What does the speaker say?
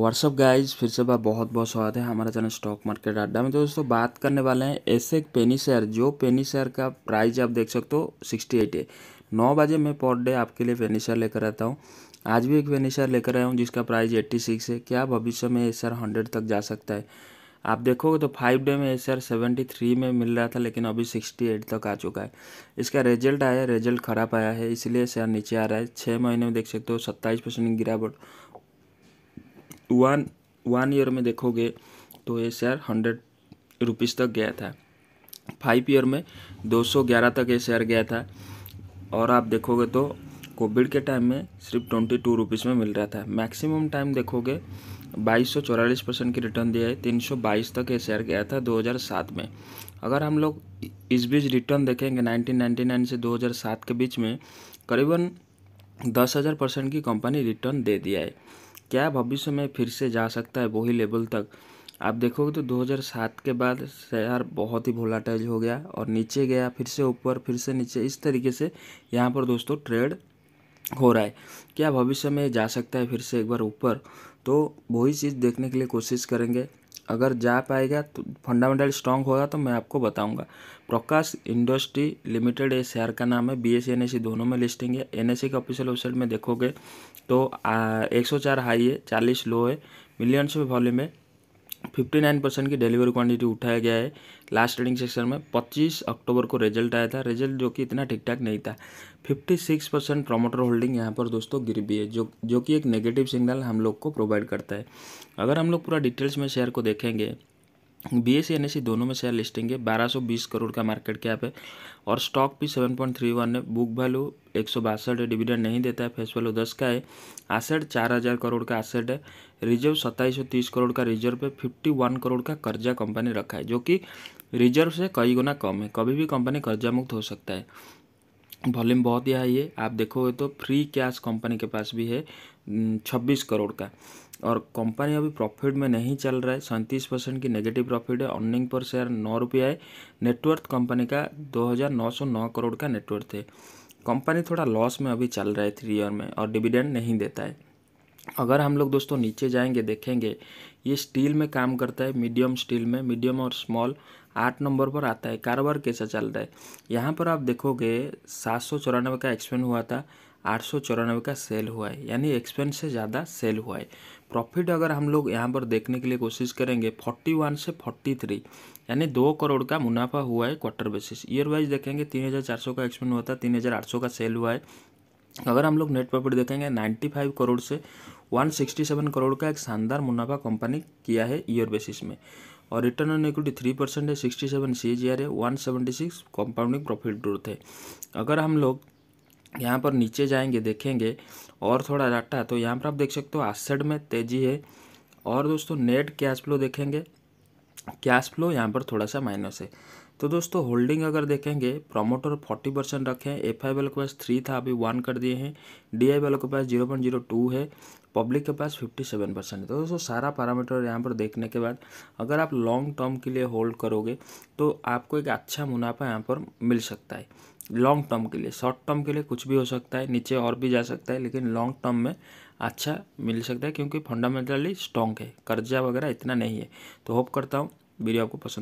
what's up guys फिर से बात बहुत बहुत स्वागत है हमारा चैनल स्टॉक मार्केट अड्डा में तो दोस्तों बात करने वाले हैं ऐसे एक पेनी शेयर जो पेनी शेयर का प्राइस आप देख सकते हो सिक्सटी एट है नौ बजे मैं पर डे आपके लिए पेनी शेयर लेकर आता हूँ आज भी एक पेनी शेयर लेकर आया हूँ जिसका प्राइस एट्टी सिक्स है क्या भविष्य में ये शेयर हंड्रेड तक जा सकता है आप देखोगे तो फाइव डे में ये शेयर सेवेंटी थ्री में मिल रहा था लेकिन अभी सिक्सटी एट तक आ चुका है इसका रिजल्ट आया रिजल्ट खराब आया है इसलिए शेयर नीचे आ रहा है छः महीने में देख सकते हो सत्ताईस परसेंट गिरावट वन वन ईयर में देखोगे तो ये शेयर हंड्रेड रुपीज़ तक गया था फाइव ईयर में दो सौ ग्यारह तक ये शेयर गया था और आप देखोगे तो कोविड के टाइम में सिर्फ ट्वेंटी टू रुपीज़ में मिल रहा था मैक्सिमम टाइम देखोगे बाईस सौ चौरालीस परसेंट की रिटर्न दिया है तीन सौ बाईस तक ये शेयर गया था दो हज़ार सात में अगर हम लोग इस बीच रिटर्न देखेंगे नाइनटीन नाइन्टी नाइन से दो हज़ार सात के बीच में करीबन दस हज़ार परसेंट की कंपनी रिटर्न दे दिया है क्या भविष्य में फिर से जा सकता है वही लेवल तक आप देखोगे तो 2007 के बाद शेयर बहुत ही वोलाटाइल हो गया और नीचे गया फिर से ऊपर फिर से नीचे इस तरीके से यहाँ पर दोस्तों ट्रेड हो रहा है क्या भविष्य में जा सकता है फिर से एक बार ऊपर तो वही चीज़ देखने के लिए कोशिश करेंगे अगर जा पाएगा तो फंडामेंटल स्ट्रांग होगा तो मैं आपको बताऊंगा प्रकाश इंडस्ट्री लिमिटेड ए शेयर का नाम है बी एस एन दोनों में लिस्टिंग है एन e के ऑफिशियल वेबसाइट में देखोगे तो एक सौ चार हाई है चालीस लो है मिलियंस में वॉल्यूम है फिफ्टी नाइन परसेंट की डिलीवरी क्वांटिटी उठाया गया है लास्ट ट्रेडिंग सेक्शन में पच्चीस अक्टूबर को रिजल्ट आया था रिजल्ट जो कि इतना ठीक ठाक नहीं था fifty six percent promoter holding यहाँ पर दोस्तों गिर भी है जो जो कि एक नेगेटिव सिग्नल हम लोग को प्रोवाइड करता है अगर हम लोग पूरा डिटेल्स में शेयर को देखेंगे बी एस सी दोनों में शेयर लिस्टिंग है 1220 करोड़ का मार्केट कैप है और स्टॉक भी 7.31 है बुक वैल्यू एक सौ बासठ है डिविडेंड नहीं देता है फेस वैल्यू दस का है आसेट चार हज़ार करोड़ का आसेट है रिजर्व सत्ताईस सौ तीस करोड़ का रिजर्व है फिफ्टी वन करोड़ का कर्जा कंपनी रखा है जो कि रिजर्व से कई गुना कम है कभी भी कंपनी कर्जा मुक्त हो सकता है वॉल्यूम बहुत ही हाई है आप देखोगे तो फ्री कैश कंपनी के पास भी है छब्बीस करोड़ का और कंपनी अभी प्रॉफिट में नहीं चल रहा है सैंतीस परसेंट की नेगेटिव प्रॉफिट है अर्निंग पर शेयर नौ रुपया है नेटवर्थ कंपनी का दो हज़ार नौ सौ नौ करोड़ का नेटवर्थ है कंपनी थोड़ा लॉस में अभी चल रहा है थ्री ईयर में और डिविडेंड नहीं देता है अगर हम लोग दोस्तों नीचे जाएंगे देखेंगे ये स्टील में काम करता है मीडियम स्टील में मीडियम और स्मॉल आठ नंबर पर आता है कारोबार कैसा चल रहा है यहाँ पर आप देखोगे सात सौ चौरानवे का एक्सपेंड हुआ था आठ सौ चौरानवे का सेल हुआ है यानी एक्सपेंड से ज़्यादा सेल हुआ है प्रॉफिट अगर हम लोग यहाँ पर देखने के लिए कोशिश करेंगे 41 से 43 यानी दो करोड़ का मुनाफा हुआ है क्वार्टर बेसिस ईयर वाइज देखेंगे 3400 का एक्सपेंड हुआ था 3800 का सेल हुआ है अगर हम लोग नेट प्रॉफिट देखेंगे 95 करोड़ से 167 करोड़ का एक शानदार मुनाफा कंपनी किया है ईयर बेसिस में और return on equity three percent है sixty seven C G R है one seventy six compounding profit growth है अगर हम लोग यहाँ पर नीचे जाएंगे देखेंगे और थोड़ा डाटा तो यहाँ पर आप देख सकते हो आसड में तेज़ी है और दोस्तों नेट कैश फ्लो देखेंगे कैश फ्लो यहाँ पर थोड़ा सा माइनस है तो दोस्तों होल्डिंग अगर देखेंगे प्रमोटर 40 परसेंट रखें एफ आई वालों के पास थ्री था अभी वन कर दिए हैं डी आई वालों के पास जीरो पॉइंट जीरो टू है पब्लिक के पास फिफ्टी सेवन परसेंट है तो दोस्तों सारा पैरामीटर यहाँ पर देखने के बाद अगर आप लॉन्ग टर्म के लिए होल्ड करोगे तो आपको एक अच्छा मुनाफा यहाँ पर मिल सकता है लॉन्ग टर्म के लिए शॉर्ट टर्म के लिए कुछ भी हो सकता है नीचे और भी जा सकता है लेकिन लॉन्ग टर्म में अच्छा मिल सकता है क्योंकि फंडामेंटली स्ट्रॉन्ग है कर्जा वगैरह इतना नहीं है तो होप करता हूँ वीडियो आपको पसंद